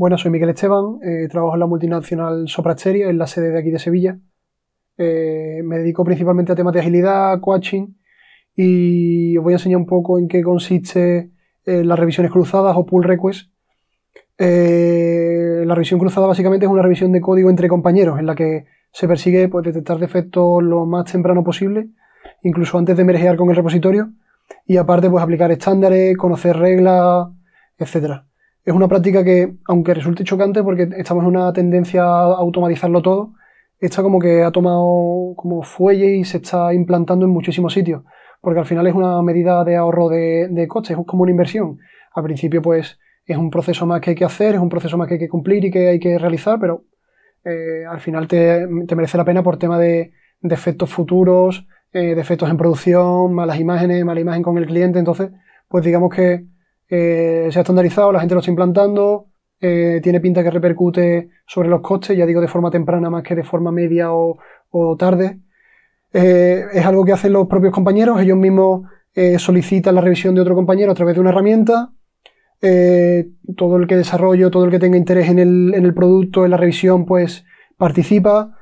Bueno, soy Miguel Esteban, eh, trabajo en la multinacional Sopracheria, en la sede de aquí de Sevilla. Eh, me dedico principalmente a temas de agilidad, coaching y os voy a enseñar un poco en qué consiste eh, las revisiones cruzadas o pull requests. la revisión cruzada básicamente es una revisión de código entre compañeros en la que se persigue pues, detectar defectos lo más temprano posible, incluso antes de mergear con el repositorio y aparte pues, aplicar estándares, conocer reglas, etcétera es una práctica que, aunque resulte chocante porque estamos en una tendencia a automatizarlo todo, esta como que ha tomado como fuelle y se está implantando en muchísimos sitios, porque al final es una medida de ahorro de, coche es como una inversión. Al principio pues es un proceso más que hay que hacer, es un proceso más que hay que cumplir y que hay que realizar, pero eh, al final te, merece la pena por tema de, defectos efectos futuros, eh, defectos en producción, malas imágenes, mala imagen con el cliente, entonces pues digamos que eh, se ha estandarizado, la gente lo está implantando, eh, tiene pinta que repercute sobre los costes, ya digo de forma temprana más que de forma media o, tarde. Eh, es algo que hacen los propios compañeros, ellos mismos solicitan la revisión de otro compañero a través de una herramienta. todo el que desarrollo, todo el que tenga interés en el, producto, en la revisión, pues participa.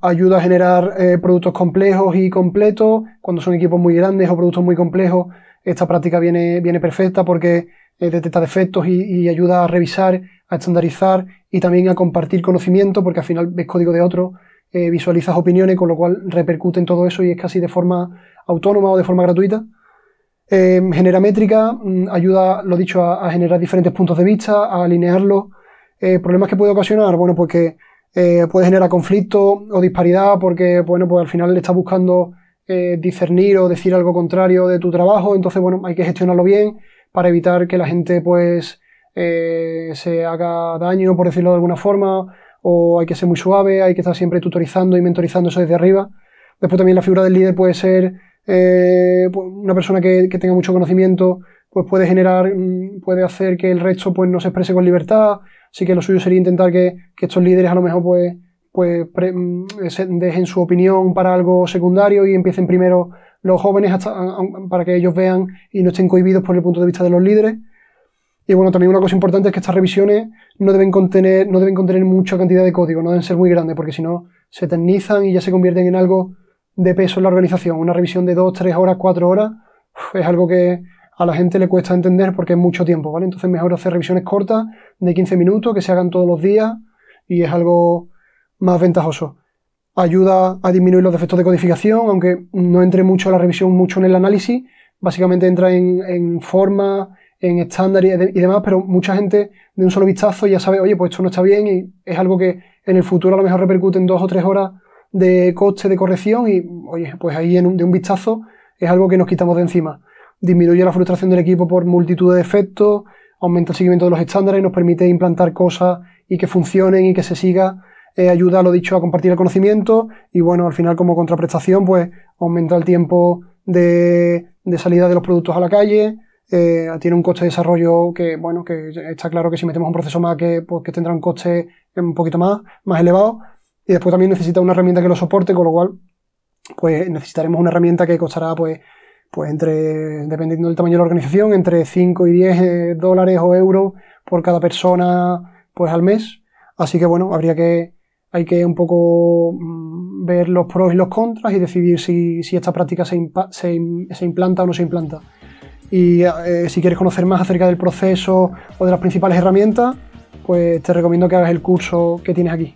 ayuda a generar productos complejos y completos. Cuando son equipos muy grandes o productos muy complejos, esta práctica viene, viene perfecta porque eh, detecta defectos y, ayuda a revisar, a estandarizar y también a compartir conocimiento porque al final ves código de otro, eh, visualizas opiniones, con lo cual repercute en todo eso y es casi de forma autónoma o de forma gratuita. Em, genera métrica, mm, ayuda, lo dicho, a, generar diferentes puntos de vista, a alinearlos. Eh, ¿Problemas que puede ocasionar? Bueno, porque pues puede generar conflicto o disparidad porque, bueno, pues al final le está buscando eh, discernir o decir algo contrario de tu trabajo, entonces bueno, hay que gestionarlo bien para evitar que la gente pues eh, se haga daño, por decirlo de alguna forma, o hay que ser muy suave, hay que estar siempre tutorizando y mentorizando eso desde arriba. Después también la figura del líder puede ser eh, pues, una persona que, tenga mucho conocimiento, pues puede generar, mm, puede hacer que el resto pues no se exprese con libertad, así que lo suyo sería intentar que, que estos líderes a lo mejor pues pues mm, dejen su opinión para algo secundario y empiecen primero los jóvenes para que ellos vean y no estén cohibidos por el punto de vista de los líderes. Y bueno, también una cosa importante es que estas revisiones no deben contener, no deben contener mucha cantidad de código, no deben ser muy grandes, porque si no se eternizan y ya se convierten en algo de peso en la organización. Una revisión de dos tres horas, cuatro horas es algo que a la gente le cuesta entender porque es mucho tiempo, ¿vale? Entonces mejor hacer revisiones cortas de 15 minutos, que se hagan todos los días y es algo más ventajoso. Ayuda a disminuir los defectos de codificación, aunque no entre mucho la revisión, mucho en el análisis. Básicamente entra en, forma, en estándar y, demás, pero mucha gente de un solo vistazo ya sabe, oye, pues esto no está bien y es algo que en el futuro a lo mejor repercute en dos o tres horas de coste de corrección y, oye, pues ahí en de un vistazo es algo que nos quitamos de encima. Disminuye la frustración del equipo por multitud de defectos, aumenta el seguimiento de los estándares, nos permite implantar cosas y que funcionen y que se siga eh, ayuda, lo dicho, a compartir el conocimiento y bueno, al final como contraprestación, pues aumenta el tiempo de, de salida de los productos a la calle, eh, tiene un coste de desarrollo que, bueno, que está claro que si metemos un proceso más que, pues, que tendrá un coste un poquito más, más elevado y después también necesita una herramienta que lo soporte, con lo cual pues necesitaremos una herramienta que costará pues pues entre, dependiendo del tamaño de la organización, entre 5 y 10 eh, dólares o euros por cada persona pues al mes. Así que bueno, habría que hay que un poco mm, ver los pros y los contras y decidir si, esta práctica se, implanta o no se implanta. Y eh, si quieres conocer más acerca del proceso o de las principales herramientas, pues te recomiendo que hagas el curso que tienes aquí.